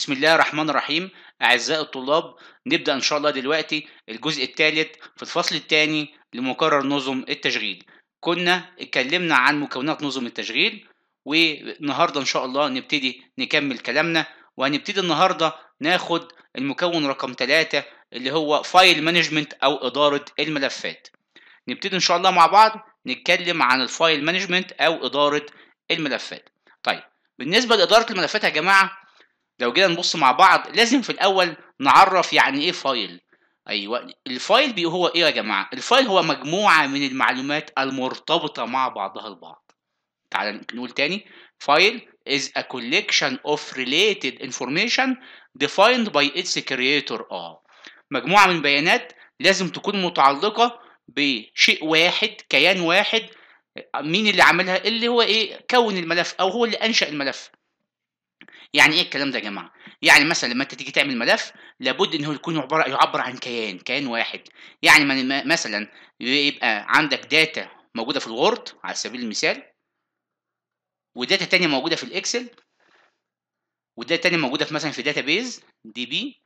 بسم الله الرحمن الرحيم أعزائي الطلاب نبدأ إن شاء الله دلوقتي الجزء الثالث في الفصل الثاني لمقرر نظم التشغيل كنا اتكلمنا عن مكونات نظم التشغيل والنهاردة إن شاء الله نبتدي نكمل كلامنا وهنبتدي النهاردة ناخد المكون رقم ثلاثة اللي هو فايل مانجمنت أو إدارة الملفات نبتدي إن شاء الله مع بعض نتكلم عن الفايل مانجمنت أو إدارة الملفات طيب بالنسبة لإدارة الملفات يا جماعة لو جينا نبص مع بعض لازم في الاول نعرف يعني ايه فايل ايوه الفايل بي هو ايه يا جماعه الفايل هو مجموعه من المعلومات المرتبطه مع بعضها البعض تعال نقول تاني فايل is a collection of related information defined by its creator اه مجموعه من البيانات لازم تكون متعلقه بشيء واحد كيان واحد مين اللي عملها اللي هو ايه كون الملف او هو اللي انشا الملف يعني ايه الكلام ده يا جماعه يعني مثلا لما انت تيجي تعمل ملف لابد ان هو يكون عباره يعبر عن كيان كيان واحد يعني مثلا يبقى عندك داتا موجوده في الوورد على سبيل المثال وداتا تانية موجوده في الاكسل وداتا تانية موجوده في مثلا في داتابيز دي بي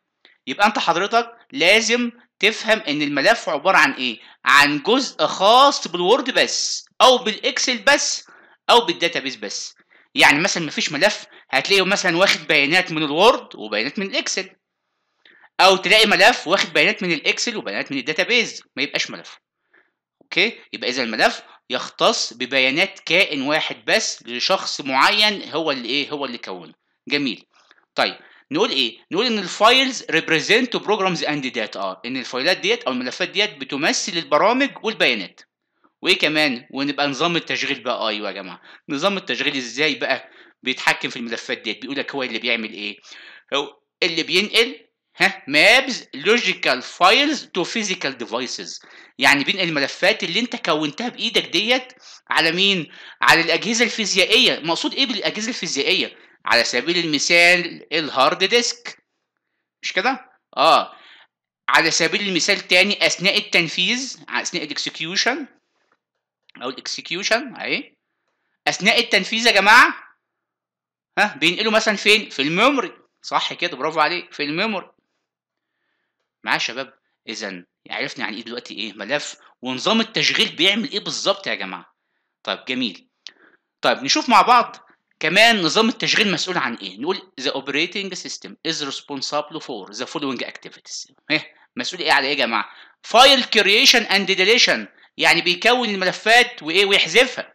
يبقى انت حضرتك لازم تفهم ان الملف عباره عن ايه عن جزء خاص بالوورد بس او بالاكسل بس او بالداتابيز بس يعني مثلا مفيش ملف هتلاقيه مثلا واخد بيانات من الوورد وبيانات من الاكسل او تلاقي ملف واخد بيانات من الاكسل وبيانات من الداتابيز ما يبقاش ملف اوكي يبقى اذا الملف يختص ببيانات كائن واحد بس لشخص معين هو اللي ايه هو اللي كونه جميل طيب نقول ايه نقول ان الفايلز ريبريزنت بروجرامز اند داتا ان الفايلات ديت او الملفات ديت بتمثل البرامج والبيانات وايه كمان ونبقى نظام التشغيل بقى آه، ايوه يا جماعه نظام التشغيل ازاي بقى بيتحكم في الملفات ديت بيقول لك هو اللي بيعمل ايه هو اللي بينقل ها مابز لوجيكال فايلز تو فيزيكال ديفايسز يعني بينقل الملفات اللي انت كونتها بايدك ديت على مين على الاجهزه الفيزيائيه مقصود ايه بالاجهزه الفيزيائيه على سبيل المثال الهارد ديسك مش كده اه على سبيل المثال تاني اثناء التنفيذ اثناء الاكسكيوشن او الاكسكيوشن اهي اثناء التنفيذ يا جماعه ها بينقله مثلا فين في الميموري صح كده برافو عليك في الميموري معايا يا شباب اذا عرفنا يعني ايه دلوقتي ايه ملف ونظام التشغيل بيعمل ايه بالظبط يا جماعه طيب جميل طيب نشوف مع بعض كمان نظام التشغيل مسؤول عن ايه نقول the operating system is responsible for the following activities ايه مسؤول ايه على ايه يا جماعه فايل creation and deletion يعني بيكون الملفات وايه ويحذفها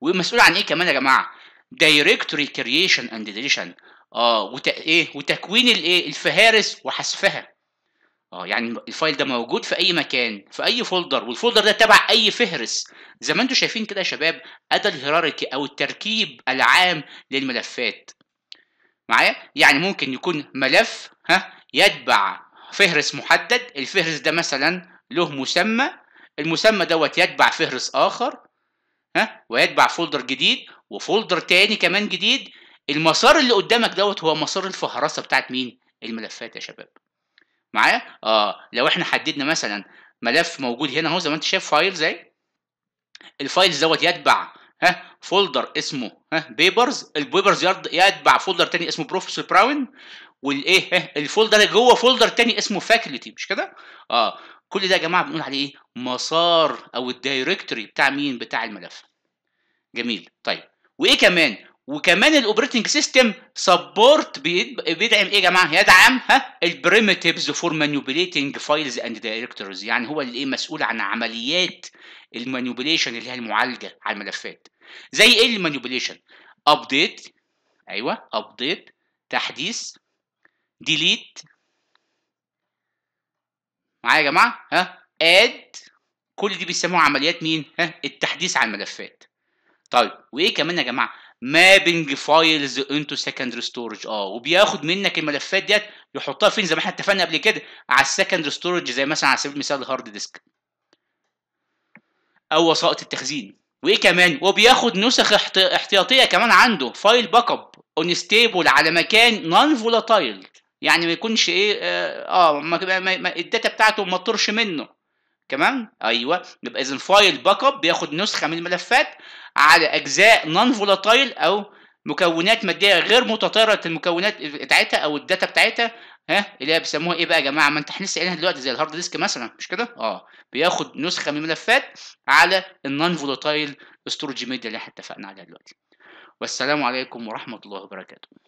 ومسؤول عن ايه كمان يا جماعه دايركتوري كرييشن اند ديليشن اه وت... ايه وتكوين الايه الفهارس وحذفها اه يعني الفايل ده موجود في اي مكان في اي فولدر والفولدر ده تبع اي فهرس زي ما انتم شايفين كده يا شباب ادى الهيراركي او التركيب العام للملفات معايا يعني ممكن يكون ملف ها يتبع فهرس محدد الفهرس ده مثلا له مسمى المسمى دوت يتبع فهرس اخر ها ويتبع فولدر جديد وفولدر تاني كمان جديد المسار اللي قدامك دوت هو مسار الفهرسه بتاعت مين الملفات يا شباب معايا اه لو احنا حددنا مثلا ملف موجود هنا اهو زي ما انت شايف فايل زي الفايلز دوت يتبع ها فولدر اسمه ها بيبرز البيبرز يتبع فولدر تاني اسمه بروفيسور براون والايه الفولدر اللي جوه فولدر تاني اسمه فاكولتي مش كده اه كل ده يا جماعه بنقول عليه ايه مسار او الدايركتوري بتاع مين بتاع الملف جميل طيب وايه كمان وكمان الاوبريتنج سيستم سبورت بيدعم ايه يا جماعه يدعم ها البريمتيفز فور مانيبيليتنج فايلز اند دايركتورز يعني هو اللي ايه مسؤول عن عمليات المانيبيليشن اللي هي المعالجه على الملفات زي ايه المانيبيليشن ابديت ايوه ابديت تحديث ديليت معايا يا جماعه ها اد كل دي بيسموها عمليات مين ها التحديث على الملفات طيب وايه كمان يا جماعه مابنج فايلز انتو سكندري ستورج اه وبياخد منك الملفات ديت يحطها فين زي ما احنا اتفقنا قبل كده على السكندري ستورج زي مثلا على سبيل المثال الهارد ديسك او وسائط التخزين وايه كمان وبياخد نسخ احتياطيه كمان عنده فايل باك اب اون ستيبل على مكان نون فولاتايل يعني ما يكونش ايه اه, آه، ما, ما ما الداتا بتاعته ما تطرش منه تمام ايوه يبقى اذا فايل باك اب بياخد نسخه من الملفات على اجزاء نون فولاتايل او مكونات ماديه غير متطيره المكونات بتاعتها او الداتا بتاعتها ها اللي هي بيسموها ايه بقى يا جماعه ما انت احنا لسه قايلينها دلوقتي زي الهارد ديسك مثلا مش كده اه بياخد نسخه من الملفات على النون فولاتايل ستورج ميديا اللي احنا اتفقنا عليها دلوقتي والسلام عليكم ورحمه الله وبركاته